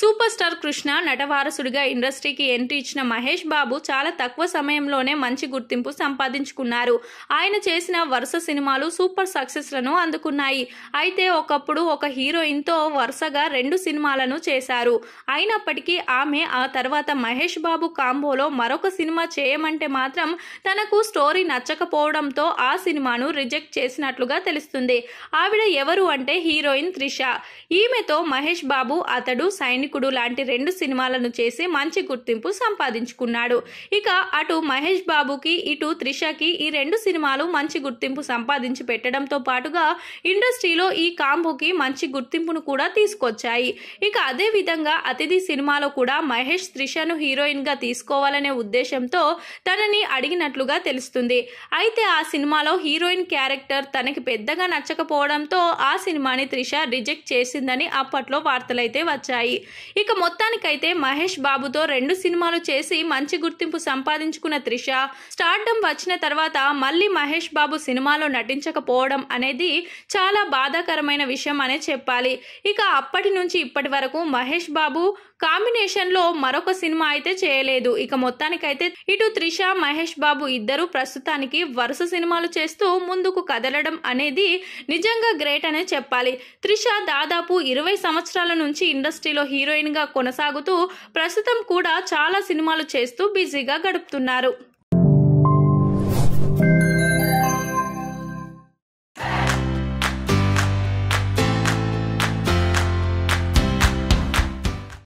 super star Krishna నటవారసుడిగా ఇండస్ట్రీకి entry ఇచ్చిన మహేష్ బాబు చాలా తక్కువ సమయంలోనే మంచి గుర్తింపు సంపాదించుకున్నారు ఆయన చేసిన వరుస సినిమాలు సూపర్ సక్సెస్లను అందుకున్నాయి అయితే ఒకప్పుడు ఒక హీరోయిన్తో వరుసగా రెండు సినిమాలను చేశారు అయినప్పటికీ ఆమె ఆ తర్వాత మహేష్ బాబు కాంబోలో మరొక సినిమా చేయమంటే మాత్రం తనకు స్టోరీ నచ్చకపోవడంతో ఆ సినిమాను రిజెక్ట్ చేసినట్లుగా తెలుస్తుంది ఆవిడ ఎవరు అంటే హీరోయిన్ త్రిష ఈమెతో మహేష్ బాబు అతడు సైన్ సైనికుడు లాంటి రెండు సినిమాలను చేసి మంచి గుర్తింపు సంపాదించుకున్నాడు ఇక అటు మహేష్ బాబుకి ఇటు త్రిషకి ఈ రెండు సినిమాలు మంచి గుర్తింపు సంపాదించి పెట్టడంతో పాటుగా ఇండస్ట్రీలో ఈ కాంబోకి మంచి గుర్తింపును కూడా తీసుకొచ్చాయి ఇక అదే విధంగా అతిథి సినిమాలో కూడా మహేష్ త్రిషను హీరోయిన్ గా తీసుకోవాలనే ఉద్దేశంతో తనని అడిగినట్లుగా తెలుస్తుంది అయితే ఆ సినిమాలో హీరోయిన్ క్యారెక్టర్ తనకి పెద్దగా నచ్చకపోవడంతో ఆ సినిమాని త్రిష రిజెక్ట్ చేసిందని అప్పట్లో వార్తలైతే వచ్చాయి ఇక మొత్తానికైతే మహేష్ బాబుతో రెండు సినిమాలు చేసి మంచి గుర్తింపు సంపాదించుకున్న త్రిష స్టార్డమ్ వచ్చిన తర్వాత మళ్ళీ మహేష్ బాబు సినిమాలో నటించకపోవడం అనేది చాలా బాధాకరమైన విషయం అనే చెప్పాలి ఇక అప్పటి నుంచి ఇప్పటి వరకు మహేష్ బాబు కాంబినేషన్లో మరొక సినిమా అయితే చేయలేదు ఇక మొత్తానికైతే ఇటు త్రిష మహేష్ బాబు ఇద్దరు ప్రస్తుతానికి వరుస సినిమాలు చేస్తూ ముందుకు కదలడం అనేది నిజంగా గ్రేట్ అనే చెప్పాలి త్రిష దాదాపు ఇరవై సంవత్సరాల నుంచి ఇండస్ట్రీలో హీరో హీరోయిన్ గా కొనసాగుతూ ప్రస్తుతం కూడా చాలా సినిమాలు చేస్తూ బిజీగా గడుపుతున్నారు